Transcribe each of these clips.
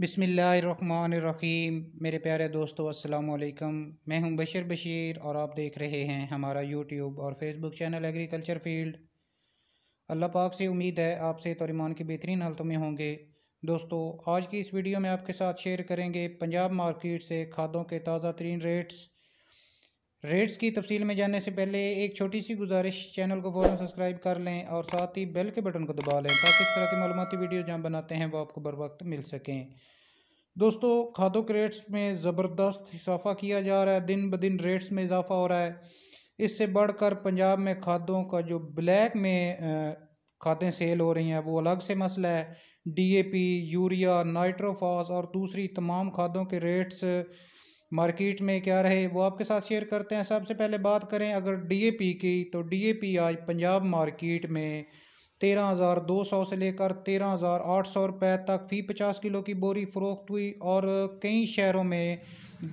बिसमीम मेरे प्यारे दोस्तों अस्सलाम वालेकुम मैं हूं बशर बशीर और आप देख रहे हैं हमारा यूट्यूब और फेसबुक चैनल एग्रीकल्चर फील्ड अल्लाह पाक से उम्मीद है आप और ईमान की बेहतरीन हालतों में होंगे दोस्तों आज की इस वीडियो में आपके साथ शेयर करेंगे पंजाब मार्केट से खादों के ताज़ा तरीन रेट्स रेट्स की तफसील में जाने से पहले एक छोटी सी गुजारिश चैनल को फ़ौरन सब्सक्राइब कर लें और साथ ही बेल के बटन को दबा लें ताकि इस तरह की मालूमती वीडियो जहाँ बनाते हैं वो आपको बर वक्त मिल सकें दोस्तों खादों के रेट्स में ज़बरदस्त इजाफा किया जा रहा है दिन ब दिन रेट्स में इजाफा हो रहा है इससे बढ़कर पंजाब में खादों का जो ब्लैक में खादें सेल हो रही हैं वो अलग से मसला है पी यूरिया नाइट्रोफॉस और दूसरी तमाम खादों के रेट्स मार्केट में क्या रहे वो आपके साथ शेयर करते हैं सबसे पहले बात करें अगर डीएपी की तो डीएपी आज पंजाब मार्केट में तेरह हज़ार दो सौ से लेकर तेरह हज़ार आठ सौ रुपए तक फ़ी पचास किलो की बोरी फ़रोख्त हुई और कई शहरों में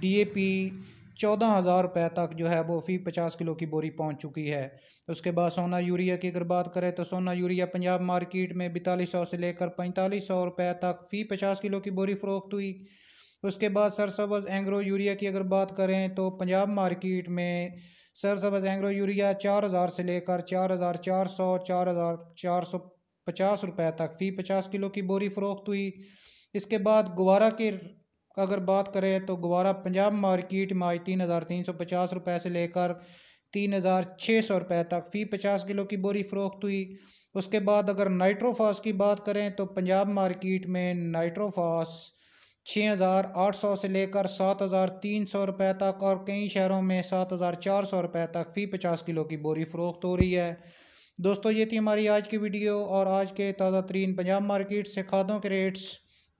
डीएपी चौदह हज़ार रुपए तक जो है वो फ़ी पचास किलो की बोरी पहुंच चुकी है उसके बाद सोना यूरिया की अगर बात करें तो सोना यूरिया पंजाब मार्केट में बैतालीस सौ से लेकर पैंतालीस सौ रुपए तक फ़ी पचास किलो की बोरी फ़रोख्त हुई उसके बाद सरसब्ज़ एंग्रो यूरिया की अगर बात करें तो पंजाब मार्केट में सरसब्ज़ एंग्रो यूरिया चार हज़ार से लेकर चार हज़ार चार सौ चार हज़ार चार सौ पचास रुपये तक फ़ी पचास किलो की बोरी फ़रोख्त हुई इसके बाद गुवारा की अगर बात करें तो गुवारा पंजाब मार्केट में आज तीन हज़ार तीन सौ पचास रुपये से लेकर तीन हज़ार छः सौ रुपये तक फ़ी पचास किलो की बोरी फ़रोख्त हुई उसके बाद अगर नाइट्रोफास की बात करें तो पंजाब मार्केट में नाइट्रोफास छः हज़ार आठ सौ से लेकर सात हज़ार तीन सौ रुपये तक और कई शहरों में सात हज़ार चार सौ तक फ़ी पचास किलो की बोरी फ़रोख्त हो रही है दोस्तों ये थी हमारी आज की वीडियो और आज के ताज़ा तरीन पंजाब मार्केट से खादों के रेट्स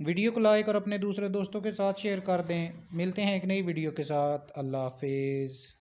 वीडियो को लाइक और अपने दूसरे दोस्तों के साथ शेयर कर दें मिलते हैं एक नई वीडियो के साथ अल्लाह हाफिज़